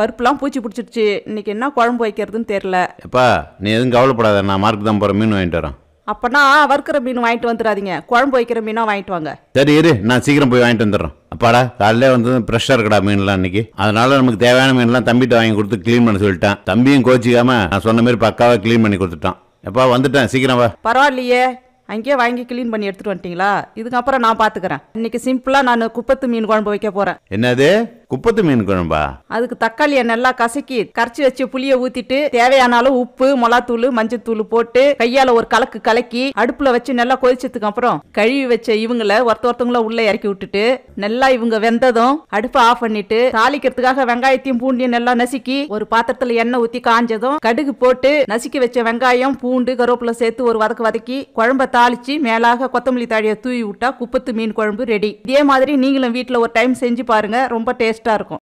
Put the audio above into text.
பருப்புலாம் பூச்சி பிடிச்சிருச்சு இன்னைக்கு என்ன குழம்பு வைக்கிறதுன்னு தெரில எப்பா நீ எதுவும் கவலைப்படாத நான் மார்க் தான் போகிற மீன் வாங்கிட்டு வரேன் அப்பனா வறுக்கிற மீன் வாங்கிட்டு வந்துடாதீங்க குழம்பு வைக்கிற மீனாக வாங்கிட்டு வாங்க சரி இரு நான் சீக்கிரம் போய் வாங்கிட்டு வந்துடுறேன் அப்பாடா காலையில வந்து ப்ரெஷ்ஷாக இருக்கடா மீன்லாம் இன்னைக்கு அதனால நமக்கு தேவையான மீன்லாம் தம்பிகிட்ட வாங்கி கொடுத்து க்ளீன் பண்ண சொல்லிட்டேன் தம்பியும் கோச்சிக்காம நான் சொன்ன மாதிரி பக்காவாக க்ளீன் பண்ணி கொடுத்துட்டான் எப்பா வந்துட்டேன் சீக்கிரம் வா பரவாயில்லையே அங்கேயே வாங்கி க்ளீன் பண்ணி எடுத்துட்டு வந்துட்டீங்களா இதுக்கப்புறம் நான் பார்த்துக்கிறேன் இன்னைக்கு சிம்பிளாக நான் குப்பத்து மீன் குழம்பு வைக்க போகிறேன் என்னது குப்பத்து மீன் குழம்பா அதுக்கு தக்காளியை நல்லா கசக்கி கரைச்சி வச்சு புளிய ஊத்திட்டு தேவையான அளவு உப்பு மிளகாத்தூள் மஞ்சத்தூள் போட்டு கையால ஒரு கலக்கு கலக்கி அடுப்புல வச்சு நல்லா கொதிச்சதுக்கு அப்புறம் கழுவி வச்ச இவங்கள ஒருத்த ஒருத்தவங்கள உள்ள இறக்கி விட்டுட்டு நல்லா இவங்க வெந்ததும் அடுப்பை ஆஃப் பண்ணிட்டு தாளிக்கிறதுக்காக வெங்காயத்தையும் பூண்டையும் நல்லா நசுக்கி ஒரு பாத்திரத்துல எண்ணெய் ஊத்தி காஞ்சதும் கடுகு போட்டு நசுக்கி வச்ச வெங்காயம் பூண்டு கருவேப்பில சேர்த்து ஒரு வதக்கு வதக்கி குழம்ப தாளிச்சு மேலாக கொத்தமல்லி தாழியை தூவி விட்டா குப்பத்து மீன் குழம்பு ரெடி இதே மாதிரி நீங்களும் வீட்டுல ஒரு டைம் செஞ்சு பாருங்க ரொம்ப டேஸ்ட் Targo.